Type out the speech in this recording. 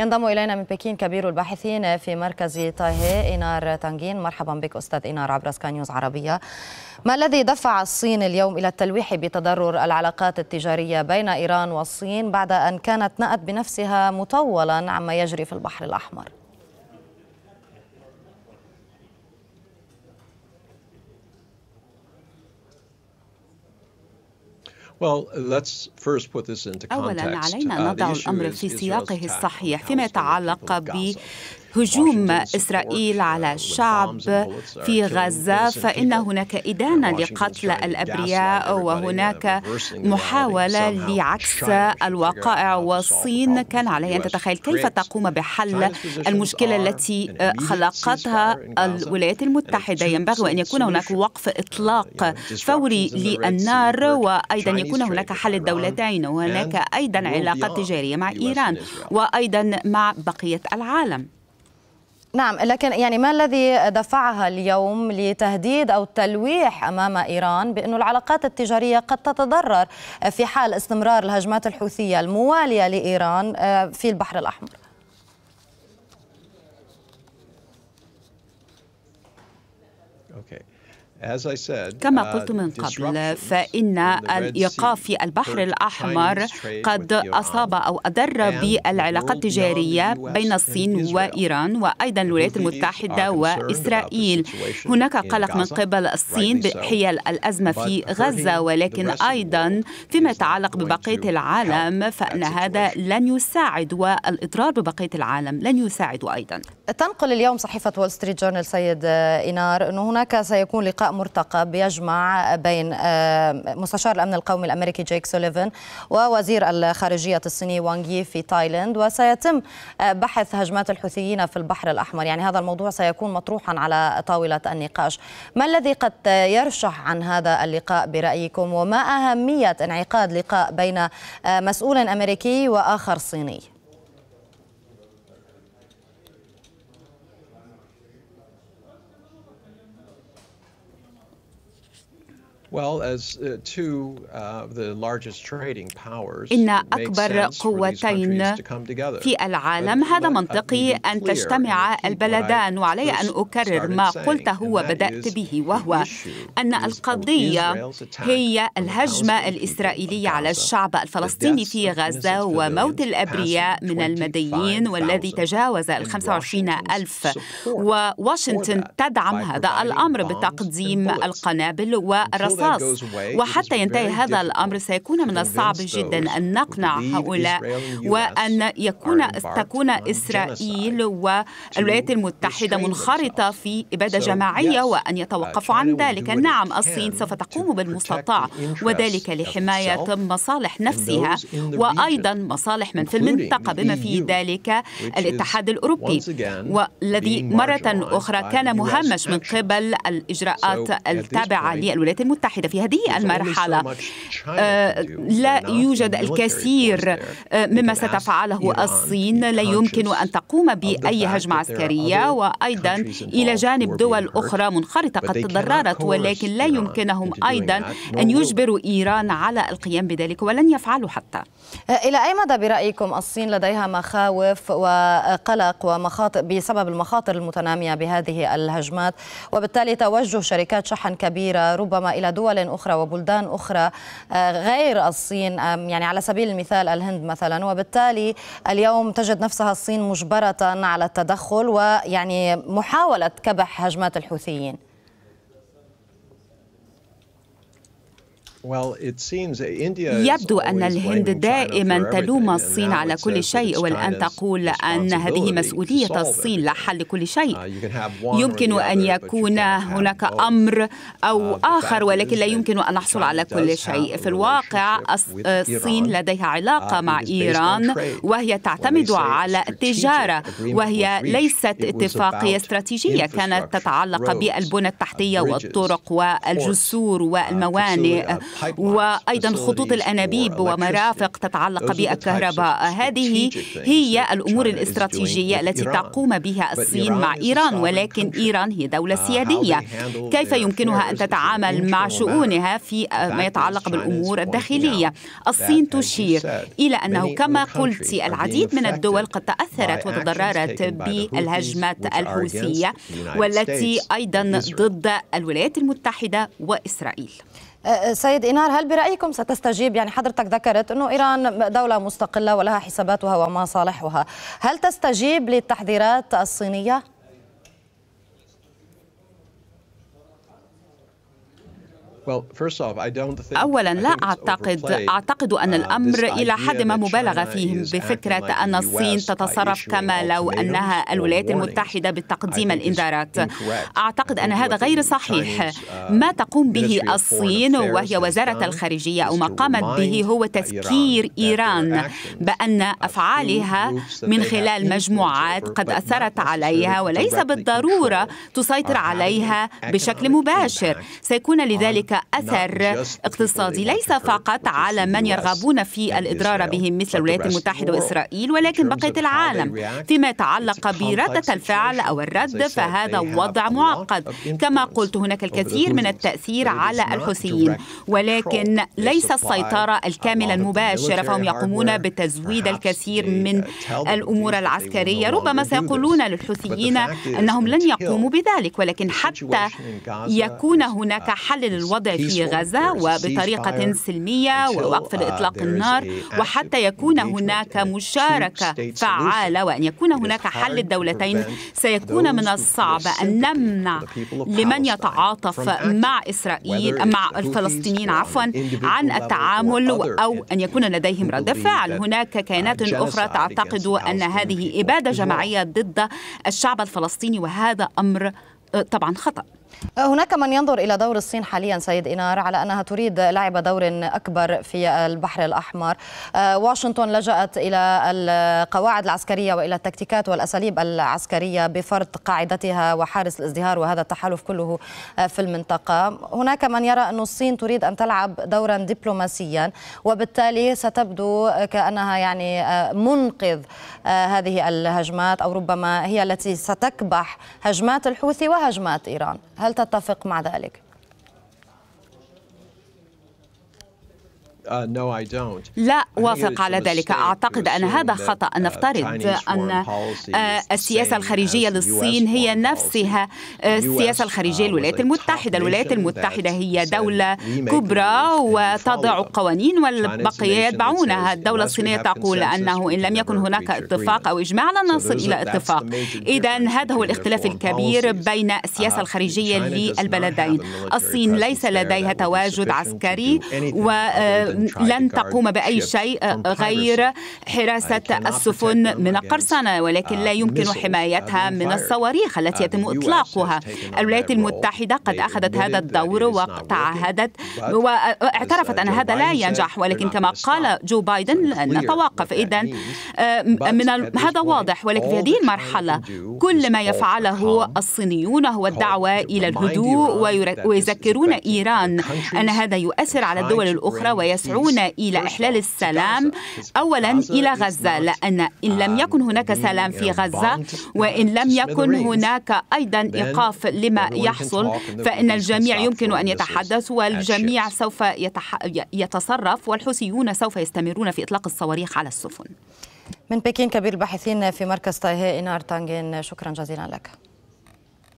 ينضم إلينا من بكين كبير الباحثين في مركز طه إينار تانجين مرحبا بك أستاذ إينار عبر سكاي نيوز عربية ما الذي دفع الصين اليوم إلى التلويح بتضرر العلاقات التجارية بين إيران والصين بعد أن كانت نأت بنفسها مطولا عما يجري في البحر الأحمر؟ أولا علينا أن uh, نضع الأمر في سياقه الصحيح فيما يتعلق هجوم إسرائيل على الشعب في غزة فإن هناك إدانة لقتل الأبرياء وهناك محاولة لعكس الوقائع والصين كان عليه أن تتخيل كيف تقوم بحل المشكلة التي خلقتها الولايات المتحدة ينبغي أن يكون هناك وقف إطلاق فوري للنار وأيضا يكون هناك حل الدولتين وهناك أيضا علاقة تجارية مع إيران وأيضا مع بقية العالم نعم لكن يعني ما الذي دفعها اليوم لتهديد أو تلويح أمام إيران بأن العلاقات التجارية قد تتضرر في حال استمرار الهجمات الحوثية الموالية لإيران آه، في البحر الأحمر كما uh, قلت من قبل فإن الإيقاف في البحر الأحمر قد أصاب أو أضر بالعلاقات التجارية بين الصين وإيران وأيضا الولايات المتحدة وإسرائيل هناك قلق من قبل الصين حيال الأزمة في غزة ولكن أيضا فيما يتعلق ببقية العالم فإن هذا لن يساعد والإضرار ببقية العالم لن يساعد أيضا تنقل اليوم صحيفة وول ستريت جورنال سيد إنار آه، أنه هناك سيكون لقاء مرتقب يجمع بين آه، مستشار الأمن القومي الأمريكي جيك سوليفن ووزير الخارجية الصيني وانغ يي في تايلاند وسيتم آه، بحث هجمات الحوثيين في البحر الأحمر يعني هذا الموضوع سيكون مطروحا على طاولة النقاش ما الذي قد يرشح عن هذا اللقاء برأيكم وما أهمية انعقاد لقاء بين آه، مسؤول أمريكي وآخر صيني Uh, uh, إن أكبر قوتين في العالم هذا منطقي أن تجتمع البلدان وعلي أن أكرر ما قلته وبدأت به وهو أن القضية هي الهجمة الإسرائيلية على الشعب الفلسطيني في غزة وموت الأبرياء من المدنيين والذي تجاوز ال 25 ألف وواشنطن تدعم هذا الأمر بتقديم القنابل والرصاص الرصاص وحتى ينتهي هذا الأمر سيكون من الصعب جدا أن نقنع هؤلاء وأن يكون تكون إسرائيل والولايات المتحدة منخرطة في إبادة جماعية وأن يتوقفوا uh, عن ذلك نعم الصين سوف تقوم بالمستطاع وذلك لحماية مصالح نفسها وأيضا مصالح من في المنطقة بما e في ذلك الاتحاد الأوروبي والذي مرة أخرى كان مهمش من قبل الإجراءات التابعة للولايات المتحدة المتحدة في هذه المرحلة آه، لا يوجد الكثير آه، مما ستفعله الصين لا يمكن أن تقوم بأي هجمة عسكرية وأيضا إلى جانب دول أخرى منخرطة قد تضررت ولكن لا يمكنهم أيضا أن يجبروا إيران على القيام بذلك ولن يفعلوا حتى آه، إلى أي مدى برأيكم الصين لديها مخاوف وقلق ومخاطر بسبب المخاطر المتنامية بهذه الهجمات وبالتالي توجه شركات شحن كبيرة ربما إلى دول أخرى وبلدان أخرى آه، غير الصين يعني على سبيل المثال الهند مثلا وبالتالي اليوم تجد نفسها الصين مجبرة على التدخل ويعني محاولة كبح هجمات الحوثيين يبدو أن الهند دائما تلوم الصين على كل شيء والآن تقول أن هذه مسؤولية الصين لا حل كل شيء uh, يمكن أن يكون هناك أمر أو uh, آخر ولكن لا يمكن أن نحصل على كل شيء في الواقع الصين لديها علاقة uh, مع إيران وهي تعتمد على التجارة وهي ليست اتفاقية استراتيجية كانت تتعلق بالبنى التحتية والطرق والجسور والموانئ وأيضا خطوط الأنابيب ومرافق تتعلق بالكهرباء هذه هي الأمور الاستراتيجية التي تقوم بها الصين مع إيران ولكن إيران هي دولة uh, سيادية كيف يمكنها أن تتعامل مع شؤونها في ما يتعلق بالأمور الداخلية الصين تشير إلى أنه كما قلت العديد من الدول قد تأثرت وتضررت بالهجمات الحوثية والتي أيضا ضد الولايات المتحدة وإسرائيل أه، أه، سيد إنار هل برأيكم ستستجيب يعني حضرتك ذكرت أنه إيران دولة مستقلة ولها حساباتها ومصالحها هل تستجيب للتحذيرات الصينية؟ أولا لا أعتقد أعتقد أن uh, الأمر إلى حد ما مبالغة فيه بفكرة أن الصين تتصرف كما لو أنها الولايات المتحدة بتقديم الإنذارات أعتقد أن هذا غير صحيح uh, ما تقوم به الصين وهي وزارة الخارجية أو ما قامت به هو تذكير إيران بأن أفعالها من خلال مجموعات قد أثرت عليها وليس بالضرورة تسيطر عليها بشكل مباشر سيكون لذلك اثر اقتصادي ليس فقط على من يرغبون في الاضرار بهم مثل الولايات المتحده واسرائيل ولكن بقيه العالم فيما يتعلق برده الفعل او الرد فهذا وضع معقد كما قلت هناك الكثير من التاثير على الحوثيين ولكن ليس السيطره الكامله المباشره فهم يقومون بتزويد الكثير من uh, الامور العسكريه ربما سيقولون للحوثيين انهم لن يقوموا بذلك ولكن حتى يكون هناك حل للوضع في غزة وبطريقة سلمية uh, ووقف الإطلاق النار وحتى يكون هناك مشاركة فعالة وأن يكون هناك حل الدولتين سيكون من الصعب أن نمنع لمن يتعاطف مع إسرائيل مع الفلسطينيين عفوا عن التعامل أو أن يكون لديهم رد فعل هناك uh, كيانات أخرى تعتقد أن هذه إبادة جماعية ضد الشعب الفلسطيني وهذا أمر أه، طبعا خطأ هناك من ينظر إلى دور الصين حاليا سيد إنار على أنها تريد لعب دور أكبر في البحر الأحمر آه، واشنطن لجأت إلى القواعد العسكرية وإلى التكتيكات والأساليب العسكرية بفرض قاعدتها وحارس الازدهار وهذا التحالف كله آه، في المنطقة هناك من يرى أن الصين تريد أن تلعب دورا دبلوماسيا وبالتالي ستبدو كأنها يعني آه، منقذ هذه الهجمات أو ربما هي التي ستكبح هجمات الحوثي وهجمات إيران هل تتفق مع ذلك؟ Uh, لا أوافق على ذلك أعتقد أن هذا خطأ uh, أن uh, نفترض أن آه، السياسة الخارجية للصين هي نفسها السياسة الخارجية للولايات المتحدة الولايات المتحدة هي دولة كبرى وتضع قوانين والبقية يتبعونها الدولة الصينية تقول أنه إن لم يكن هناك اتفاق أو إجماع لن نصل إلى اتفاق إذا هذا هو الاختلاف الكبير بين السياسة الخارجية للبلدين الصين ليس لديها تواجد عسكري و لن تقوم بأي شيء غير حراسة السفن من القرصنة ولكن لا uh, يمكن حمايتها من الصواريخ uh, التي يتم إطلاقها الولايات المتحدة قد أخذت هذا الدور وتعهدت واعترفت uh, أن هذا لا ينجح ولكن كما قال جو بايدن لن نتوقف إذا آه، من هذا واضح ولكن في هذه المرحلة كل ما يفعله الصينيون هو الدعوة إلى الهدوء ويذكرون إيران أن هذا يؤثر على الدول الأخرى ويسعى يسعون إلى إحلال السلام أولا إلى غزة لأن إن لم آه. يكن هناك سلام في غزة وإن لم يكن هناك أيضا إيقاف لما يحصل فإن الجميع يمكن أن يتحدث والجميع سوف يتح... يتصرف والحوثيون سوف يستمرون في إطلاق الصواريخ على السفن من بكين كبير الباحثين في مركز تايهي إنار تانجين شكرا جزيلا لك